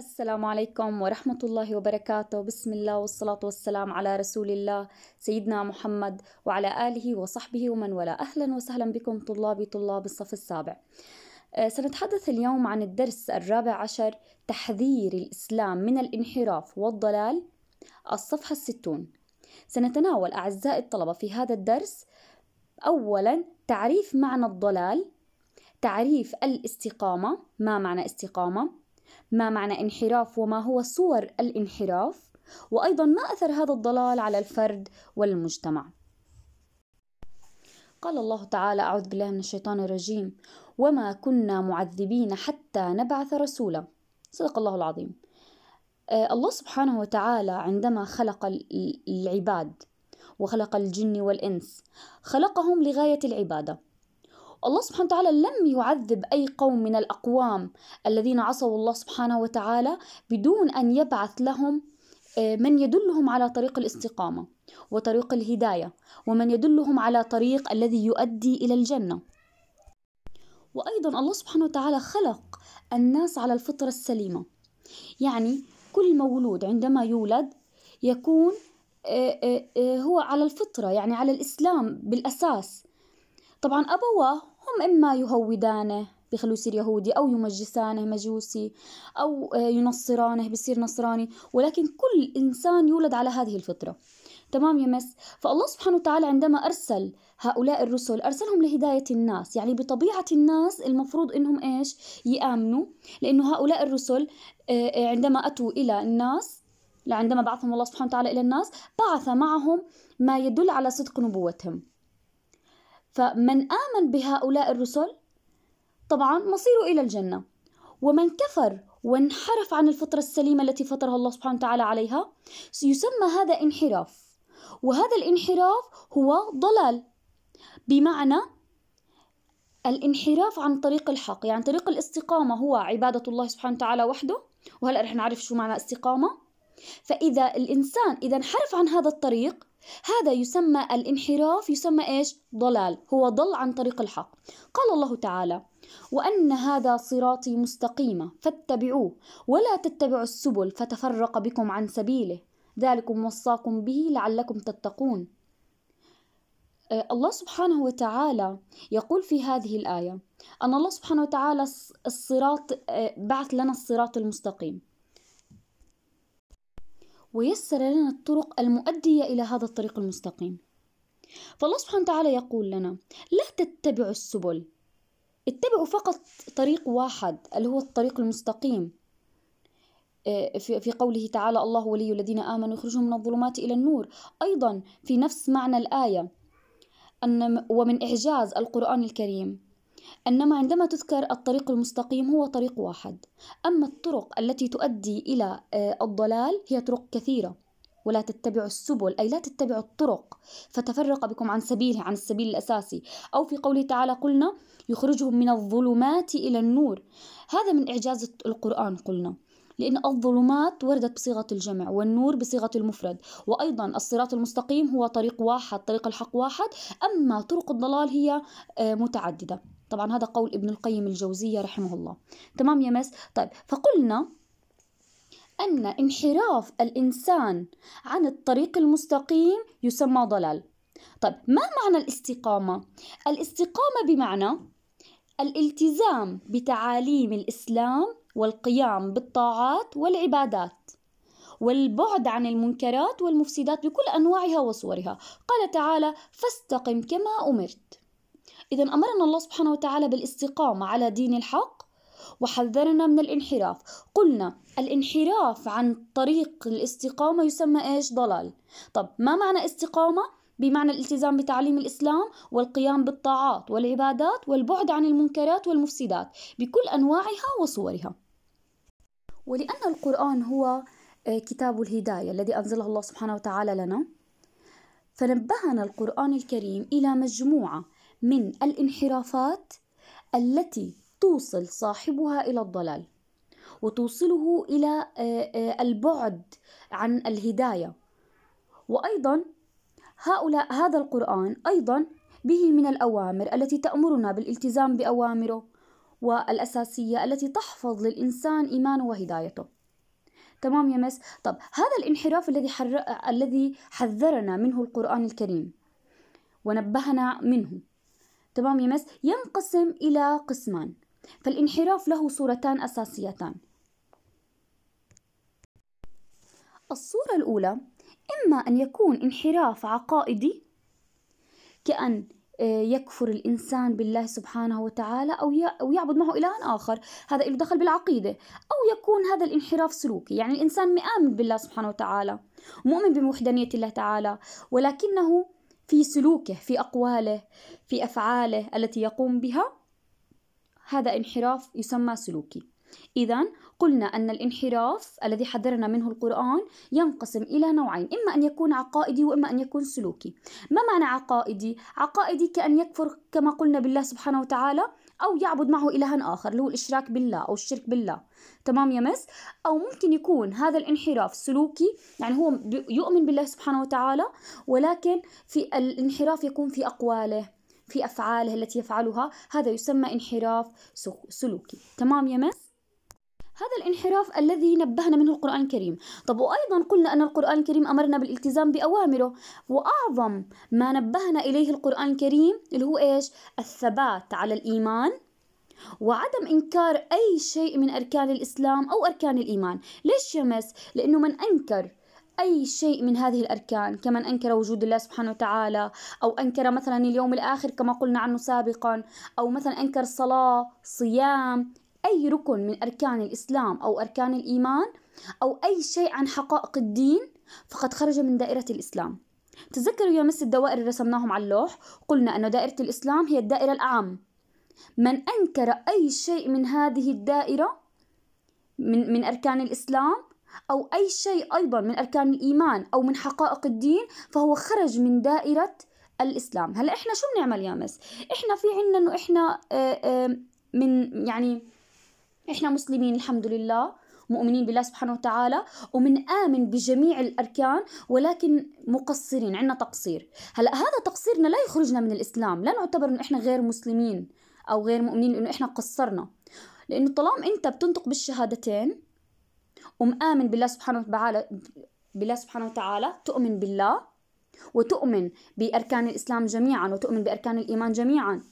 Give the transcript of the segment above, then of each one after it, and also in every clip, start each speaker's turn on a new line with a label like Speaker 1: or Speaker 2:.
Speaker 1: السلام عليكم ورحمة الله وبركاته بسم الله والصلاة والسلام على رسول الله سيدنا محمد وعلى آله وصحبه ومن ولا أهلا وسهلا بكم طلابي طلاب الصف السابع آه، سنتحدث اليوم عن الدرس الرابع عشر تحذير الإسلام من الانحراف والضلال الصفحة الستون سنتناول أعزائي الطلبة في هذا الدرس أولا تعريف معنى الضلال تعريف الاستقامة ما معنى استقامة ما معنى انحراف وما هو صور الانحراف وايضا ما اثر هذا الضلال على الفرد والمجتمع قال الله تعالى اعوذ بالله من الشيطان الرجيم وما كنا معذبين حتى نبعث رسولا صدق الله العظيم آه، الله سبحانه وتعالى عندما خلق العباد وخلق الجن والانس خلقهم لغايه العباده الله سبحانه وتعالى لم يعذب أي قوم من الأقوام الذين عصوا الله سبحانه وتعالى بدون أن يبعث لهم آه، من يدلهم على طريق الاستقامة وطريق الهداية ومن يدلهم على طريق الذي يؤدي إلى الجنة وأيضا الله سبحانه وتعالى خلق الناس على الفطرة السليمة يعني كل مولود عندما يولد يكون آه، آه، هو على الفطرة يعني على الإسلام بالأساس طبعا أبواه هم إما يهودانه بيخلوه يصير يهودي أو يمجسانه مجوسي أو آه، ينصرانه بصير نصراني ولكن كل إنسان يولد على هذه الفطرة تمام يا مس فالله سبحانه وتعالى عندما أرسل هؤلاء الرسل أرسلهم لهداية الناس يعني بطبيعة الناس المفروض إنهم إيش يآمنوا لأنه هؤلاء الرسل آه، آه، عندما أتوا إلى الناس عندما بعثهم الله سبحانه وتعالى إلى الناس بعث معهم ما يدل على صدق نبوتهم فمن آمن بهؤلاء الرسل طبعا مصيره إلى الجنة ومن كفر وانحرف عن الفطرة السليمة التي فطرها الله سبحانه وتعالى عليها يسمى هذا انحراف وهذا الانحراف هو ضلال بمعنى الانحراف عن طريق الحق يعني طريق الاستقامة هو عبادة الله سبحانه وتعالى وحده وهلأ رح نعرف شو معنى استقامة فإذا الإنسان إذا انحرف عن هذا الطريق هذا يسمى الانحراف يسمى ايش؟ ضلال، هو ضل عن طريق الحق. قال الله تعالى: وأن هذا صراطي مستقيما فاتبعوه ولا تتبعوا السبل فتفرق بكم عن سبيله ذلكم وصاكم به لعلكم تتقون. أه، الله سبحانه وتعالى يقول في هذه الآية أن الله سبحانه وتعالى الصراط أه، بعث لنا الصراط المستقيم. ويسر لنا الطرق المؤدية إلى هذا الطريق المستقيم فالله سبحانه وتعالى يقول لنا لا تتبعوا السبل اتبعوا فقط طريق واحد اللي هو الطريق المستقيم آه، في قوله تعالى الله ولي الذين آمنوا يخرجهم من الظلمات إلى النور أيضا في نفس معنى الآية أن ومن إعجاز القرآن الكريم انما عندما تذكر الطريق المستقيم هو طريق واحد اما الطرق التي تؤدي الى آه، الضلال هي طرق كثيره ولا تتبعوا السبل أي لا تتبعوا الطرق فتفرق بكم عن سبيله عن السبيل الأساسي أو في قوله تعالى قلنا يخرجهم من الظلمات إلى النور هذا من إعجاز القرآن قلنا لأن الظلمات وردت بصيغة الجمع والنور بصيغة المفرد وأيضا الصراط المستقيم هو طريق واحد طريق الحق واحد أما طرق الضلال هي آه، متعددة طبعا هذا قول ابن القيم الجوزية رحمه الله تمام يا مس طيب فقلنا أن انحراف الإنسان عن الطريق المستقيم يسمى ضلال طيب ما معنى الاستقامة؟ الاستقامة بمعنى الالتزام بتعاليم الإسلام والقيام بالطاعات والعبادات والبعد عن المنكرات والمفسدات بكل أنواعها وصورها قال تعالى فاستقم كما أمرت إذا أمرنا الله سبحانه وتعالى بالاستقامة على دين الحق وحذرنا من الانحراف قلنا الانحراف عن طريق الاستقامة يسمى إيش ضلال طب ما معنى استقامة؟ بمعنى الالتزام بتعليم الإسلام والقيام بالطاعات والعبادات والبعد عن المنكرات والمفسدات بكل أنواعها وصورها ولأن القرآن هو آه، كتاب الهداية الذي أنزله الله سبحانه وتعالى لنا فنبهنا القرآن الكريم إلى مجموعة من الانحرافات التي توصل صاحبها الى الضلال وتوصله الى آه، آه، البعد عن الهدايه وايضا هؤلاء هذا القران ايضا به من الاوامر التي تامرنا بالالتزام باوامره والاساسيه التي تحفظ للانسان ايمانه وهدايته تمام يا مس طب هذا الانحراف الذي حر... الذي حذرنا منه القرآن الكريم ونبهنا منه تمام يا مس ينقسم إلى قسمان فالانحراف له صورتان أساسيتان الصورة الأولى إما أن يكون انحراف عقائدي كأن آه، يكفر الإنسان بالله سبحانه وتعالى أو يعبد معه اله آخر هذا له دخل بالعقيدة أو يكون هذا الانحراف سلوكي يعني الإنسان مآمن بالله سبحانه وتعالى مؤمن بوحدانية الله تعالى ولكنه في سلوكه في أقواله في أفعاله التي يقوم بها هذا انحراف يسمى سلوكي إذا قلنا أن الانحراف الذي حذرنا منه القرآن ينقسم إلى نوعين، إما أن يكون عقائدي وإما أن يكون سلوكي. ما معنى عقائدي؟ عقائدي كأن يكفر كما قلنا بالله سبحانه وتعالى أو يعبد معه إلها آخر اللي هو الإشراك بالله أو الشرك بالله تمام يا مس أو ممكن يكون هذا الانحراف سلوكي يعني هو يؤمن بالله سبحانه وتعالى ولكن في الانحراف يكون في أقواله في أفعاله التي يفعلها هذا يسمى انحراف سلوكي تمام يا مس هذا الانحراف الذي نبهنا منه القرآن الكريم طب وأيضا قلنا أن القرآن الكريم أمرنا بالالتزام بأوامره وأعظم ما نبهنا إليه القرآن الكريم اللي هو إيش الثبات على الإيمان وعدم إنكار أي شيء من أركان الإسلام أو أركان الإيمان ليش يمس؟ لأنه من أنكر أي شيء من هذه الأركان كمن أنكر وجود الله سبحانه وتعالى أو أنكر مثلا اليوم الآخر كما قلنا عنه سابقا أو مثلا أنكر صلاة صيام أي ركن من أركان الإسلام أو أركان الإيمان أو أي شيء عن حقائق الدين فقد خرج من دائرة الإسلام تذكروا يا مس الدوائر اللي رسمناهم على اللوح قلنا أن دائرة الإسلام هي الدائرة الأعم من أنكر أي شيء من هذه الدائرة من, من أركان الإسلام أو أي شيء أيضا من أركان الإيمان أو من حقائق الدين فهو خرج من دائرة الإسلام هلا إحنا شو بنعمل يا مس إحنا في عنا إنه إحنا آه، آه، من يعني إحنا مسلمين الحمد لله مؤمنين بالله سبحانه وتعالى ومن آمن بجميع الأركان ولكن مقصرين عنا تقصير هلأ هذا تقصيرنا لا يخرجنا من الإسلام لا نعتبر أنه إحنا غير مسلمين أو غير مؤمنين لأنه إحنا قصرنا لأنه طالما أنت بتنطق بالشهادتين ومآمن بالله سبحانه وتعالى بالله سبحانه وتعالى تؤمن بالله وتؤمن بأركان الإسلام جميعا وتؤمن بأركان الإيمان جميعا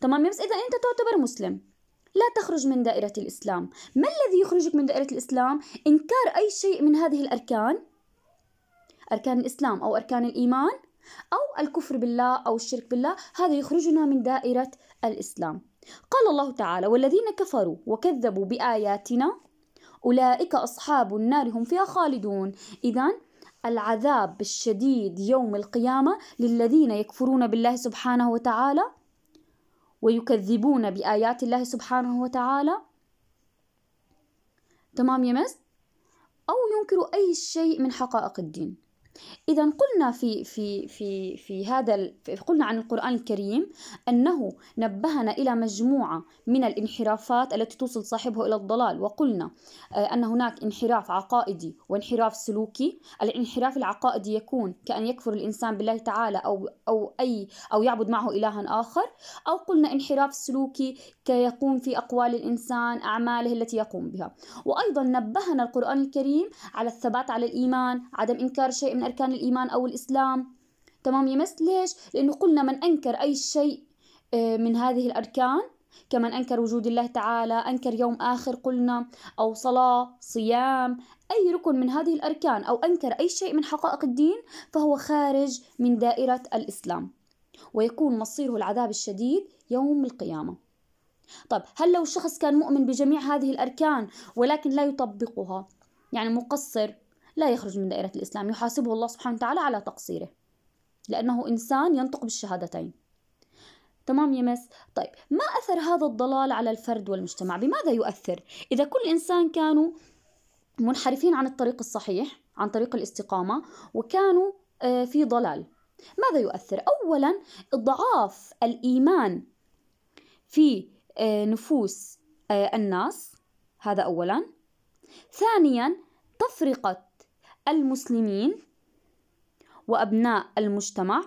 Speaker 1: تمام يمس إذا أنت تعتبر مسلم لا تخرج من دائرة الإسلام ما الذي يخرجك من دائرة الإسلام؟ إنكار أي شيء من هذه الأركان أركان الإسلام أو أركان الإيمان أو الكفر بالله أو الشرك بالله هذا يخرجنا من دائرة الإسلام قال الله تعالى والذين كفروا وكذبوا بآياتنا أولئك أصحاب النار هم فيها خالدون إذا العذاب الشديد يوم القيامة للذين يكفرون بالله سبحانه وتعالى ويكذبون بآيات الله سبحانه وتعالى تمام يا مس أو ينكروا أي شيء من حقائق الدين إذا قلنا في في في في هذا قلنا عن القرآن الكريم أنه نبهنا إلى مجموعة من الانحرافات التي توصل صاحبه إلى الضلال وقلنا آه، أن هناك انحراف عقائدي وانحراف سلوكي الانحراف العقائدي يكون كأن يكفر الإنسان بالله تعالى أو أو أي أو يعبد معه إلها آخر أو قلنا انحراف سلوكي كيقوم في أقوال الإنسان أعماله التي يقوم بها وأيضا نبهنا القرآن الكريم على الثبات على الإيمان عدم إنكار شيء من أركان الإيمان أو الإسلام تمام يا مس ليش؟ لأنه قلنا من أنكر أي شيء آه، من هذه الأركان كمن أنكر وجود الله تعالى أنكر يوم آخر قلنا أو صلاة صيام أي ركن من هذه الأركان أو أنكر أي شيء من حقائق الدين فهو خارج من دائرة الإسلام ويكون مصيره العذاب الشديد يوم القيامة طب هل لو الشخص كان مؤمن بجميع هذه الأركان ولكن لا يطبقها يعني مقصر لا يخرج من دائرة الإسلام يحاسبه الله سبحانه وتعالى على تقصيره لأنه إنسان ينطق بالشهادتين تمام يا مس طيب ما أثر هذا الضلال على الفرد والمجتمع بماذا يؤثر إذا كل إنسان كانوا منحرفين عن الطريق الصحيح عن طريق الاستقامة وكانوا آه، في ضلال ماذا يؤثر أولا ضعاف الإيمان في آه، نفوس آه، الناس هذا أولا ثانيا تفرقة المسلمين وأبناء المجتمع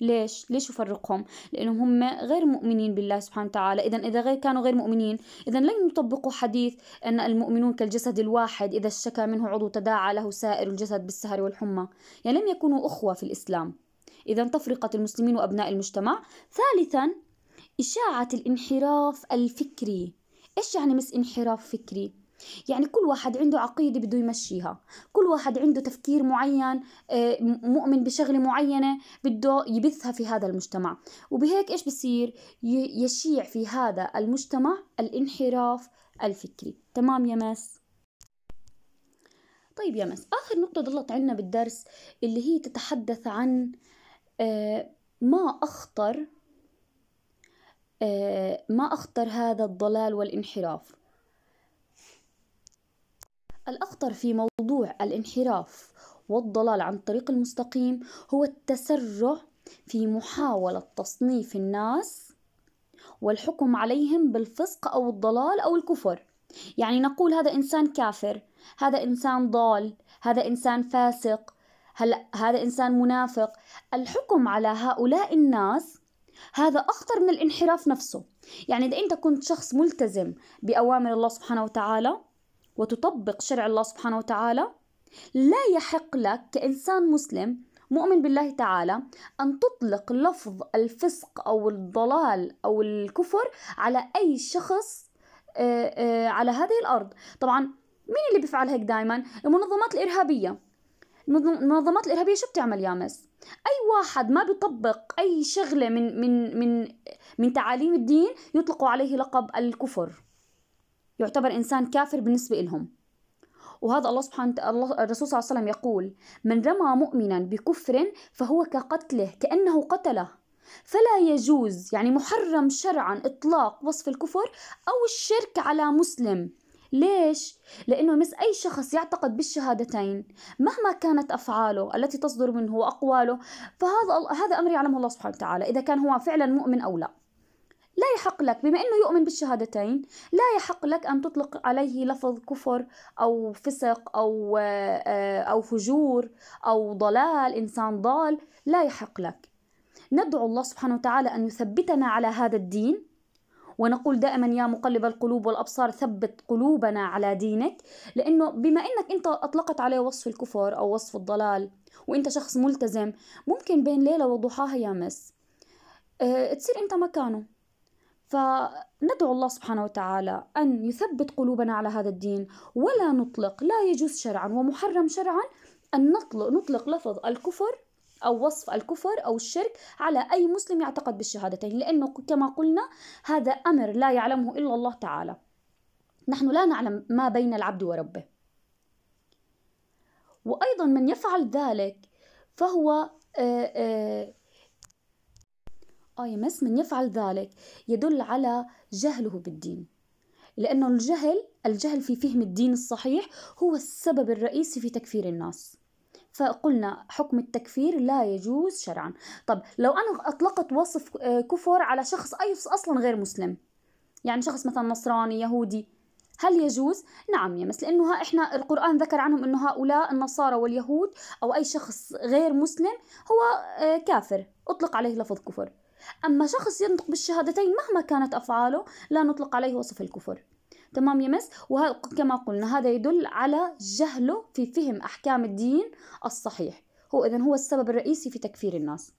Speaker 1: ليش؟ ليش يفرقهم؟ لأنهم هم غير مؤمنين بالله سبحانه وتعالى، إذا إذا غير كانوا غير مؤمنين، إذا لن يطبقوا حديث أن المؤمنون كالجسد الواحد إذا اشتكى منه عضو تداعى له سائر الجسد بالسهر والحمى، يعني لم يكونوا أخوة في الإسلام. إذا تفرقة المسلمين وأبناء المجتمع. ثالثا إشاعة الانحراف الفكري. إيش يعني مس انحراف فكري؟ يعني كل واحد عنده عقيدة بده يمشيها كل واحد عنده تفكير معين آه، مؤمن بشغلة معينة بده يبثها في هذا المجتمع وبهيك إيش بصير يشيع في هذا المجتمع الانحراف الفكري تمام يا مس طيب يا مس آخر نقطة ضلت عنا بالدرس اللي هي تتحدث عن آه، ما أخطر آه، ما أخطر هذا الضلال والانحراف الأخطر في موضوع الانحراف والضلال عن الطريق المستقيم هو التسرع في محاولة تصنيف الناس والحكم عليهم بالفسق أو الضلال أو الكفر يعني نقول هذا إنسان كافر هذا إنسان ضال هذا إنسان فاسق هلا هذا إنسان منافق الحكم على هؤلاء الناس هذا أخطر من الانحراف نفسه يعني إذا أنت كنت شخص ملتزم بأوامر الله سبحانه وتعالى وتطبق شرع الله سبحانه وتعالى لا يحق لك كإنسان مسلم مؤمن بالله تعالى أن تطلق لفظ الفسق أو الضلال أو الكفر على أي شخص آه، آه، على هذه الأرض طبعا مين اللي بيفعل هيك دائما المنظمات الإرهابية المنظمات الإرهابية شو بتعمل يا مس أي واحد ما بيطبق أي شغلة من من من من تعاليم الدين يطلقوا عليه لقب الكفر يعتبر إنسان كافر بالنسبة لهم وهذا الله سبحانه الله الرسول صلى الله عليه وسلم يقول من رمى مؤمنا بكفر فهو كقتله كأنه قتله فلا يجوز يعني محرم شرعا إطلاق وصف الكفر أو الشرك على مسلم ليش؟ لأنه مس أي شخص يعتقد بالشهادتين مهما كانت أفعاله التي تصدر منه وأقواله فهذا هذا أمر يعلمه الله سبحانه وتعالى إذا كان هو فعلا مؤمن أو لا لا يحق لك بما أنه يؤمن بالشهادتين لا يحق لك أن تطلق عليه لفظ كفر أو فسق أو, آه، أو فجور أو ضلال إنسان ضال لا يحق لك ندعو الله سبحانه وتعالى أن يثبتنا على هذا الدين ونقول دائما يا مقلب القلوب والأبصار ثبت قلوبنا على دينك لأنه بما أنك أنت أطلقت عليه وصف الكفر أو وصف الضلال وأنت شخص ملتزم ممكن بين ليلة وضحاها يا مس أه تصير أنت مكانه فندعو الله سبحانه وتعالى أن يثبت قلوبنا على هذا الدين ولا نطلق لا يجوز شرعا ومحرم شرعا أن نطلق, نطلق لفظ الكفر أو وصف الكفر أو الشرك على أي مسلم يعتقد بالشهادتين لأنه كما قلنا هذا أمر لا يعلمه إلا الله تعالى نحن لا نعلم ما بين العبد وربه وأيضا من يفعل ذلك فهو آآ آه، آآ آه، القائمس من يفعل ذلك يدل على جهله بالدين لأنه الجهل الجهل في فهم الدين الصحيح هو السبب الرئيسي في تكفير الناس فقلنا حكم التكفير لا يجوز شرعا طب لو أنا أطلقت وصف آه، كفر على شخص أي أصلا غير مسلم يعني شخص مثلا نصراني يهودي هل يجوز؟ نعم يا مس لأنه إحنا القرآن ذكر عنهم أنه هؤلاء النصارى واليهود أو أي شخص غير مسلم هو آه، كافر أطلق عليه لفظ كفر أما شخص ينطق بالشهادتين مهما كانت أفعاله لا نطلق عليه وصف الكفر تمام يا مس وكما قلنا هذا يدل على جهله في فهم أحكام الدين الصحيح هو إذا هو السبب الرئيسي في تكفير الناس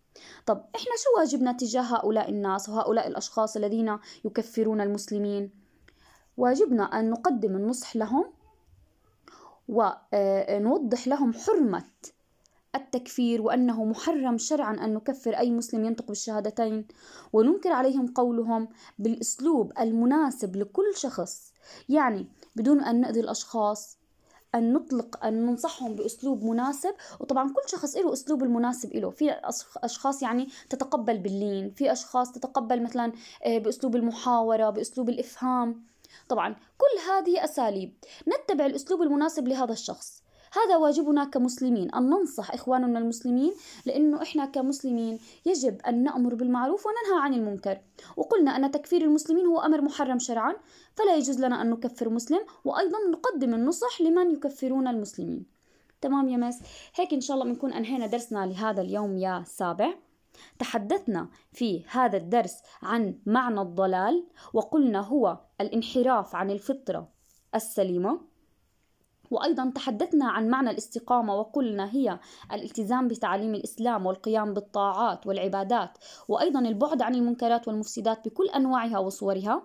Speaker 1: طب إحنا شو واجبنا تجاه هؤلاء الناس وهؤلاء الأشخاص الذين يكفرون المسلمين واجبنا أن نقدم النصح لهم ونوضح آه، لهم حرمة التكفير وأنه محرم شرعا أن نكفر أي مسلم ينطق بالشهادتين وننكر عليهم قولهم بالأسلوب المناسب لكل شخص يعني بدون أن نأذي الأشخاص أن نطلق أن ننصحهم بأسلوب مناسب وطبعا كل شخص له أسلوب المناسب له في أشخاص يعني تتقبل باللين في أشخاص تتقبل مثلا آه، بأسلوب المحاورة بأسلوب الإفهام طبعا كل هذه أساليب نتبع الأسلوب المناسب لهذا الشخص هذا واجبنا كمسلمين أن ننصح إخواننا المسلمين لأنه إحنا كمسلمين يجب أن نأمر بالمعروف وننهى عن المنكر وقلنا أن تكفير المسلمين هو أمر محرم شرعا فلا يجوز لنا أن نكفر مسلم وأيضا نقدم النصح لمن يكفرون المسلمين تمام يا مس هيك إن شاء الله بنكون أنهينا درسنا لهذا اليوم يا سابع تحدثنا في هذا الدرس عن معنى الضلال وقلنا هو الانحراف عن الفطرة السليمة وأيضا تحدثنا عن معنى الاستقامة وقلنا هي الالتزام بتعاليم الإسلام والقيام بالطاعات والعبادات وأيضا البعد عن المنكرات والمفسدات بكل أنواعها وصورها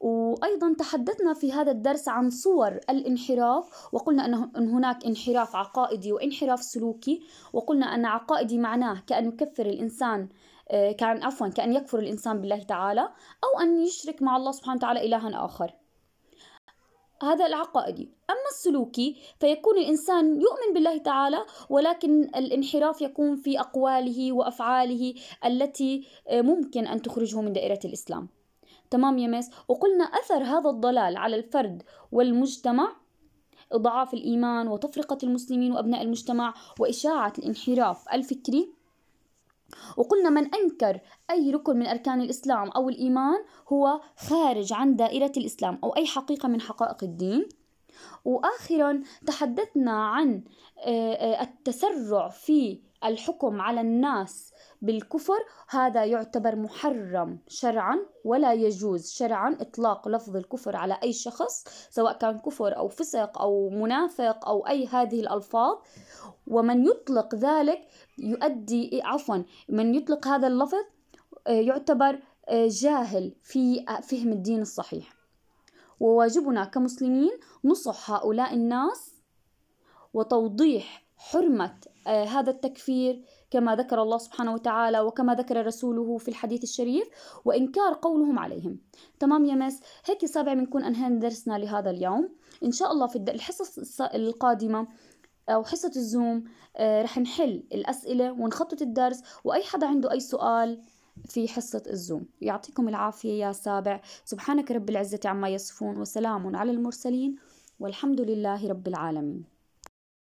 Speaker 1: وأيضا تحدثنا في هذا الدرس عن صور الانحراف وقلنا أن هناك انحراف عقائدي وانحراف سلوكي وقلنا أن عقائدي معناه كأن يكفر الإنسان آه، كان عفوا كأن يكفر الإنسان بالله تعالى أو أن يشرك مع الله سبحانه وتعالى إلها آخر هذا العقائدي أما السلوكي فيكون الإنسان يؤمن بالله تعالى ولكن الانحراف يكون في أقواله وأفعاله التي آه، ممكن أن تخرجه من دائرة الإسلام تمام يا ميس وقلنا أثر هذا الضلال على الفرد والمجتمع ضعاف الإيمان وتفرقة المسلمين وأبناء المجتمع وإشاعة الانحراف الفكري وقلنا من أنكر أي ركن من أركان الإسلام أو الإيمان هو خارج عن دائرة الإسلام أو أي حقيقة من حقائق الدين وآخرا تحدثنا عن آه، آه، التسرع في الحكم على الناس بالكفر هذا يعتبر محرم شرعا ولا يجوز شرعا اطلاق لفظ الكفر على اي شخص سواء كان كفر او فسق او منافق او اي هذه الالفاظ ومن يطلق ذلك يؤدي إيه، عفوا من يطلق هذا اللفظ آه، يعتبر آه، جاهل في آه، فهم الدين الصحيح وواجبنا كمسلمين نصح هؤلاء الناس وتوضيح حرمة آه، هذا التكفير كما ذكر الله سبحانه وتعالى وكما ذكر رسوله في الحديث الشريف وإنكار قولهم عليهم تمام يا مس هيك سابع بنكون أنهينا درسنا لهذا اليوم إن شاء الله في الحصص القادمة أو حصة الزوم آه، رح نحل الأسئلة ونخطط الدرس وأي حدا عنده أي سؤال في حصة الزوم يعطيكم العافية يا سابع سبحانك رب العزة عما يصفون وسلام على المرسلين والحمد لله رب العالمين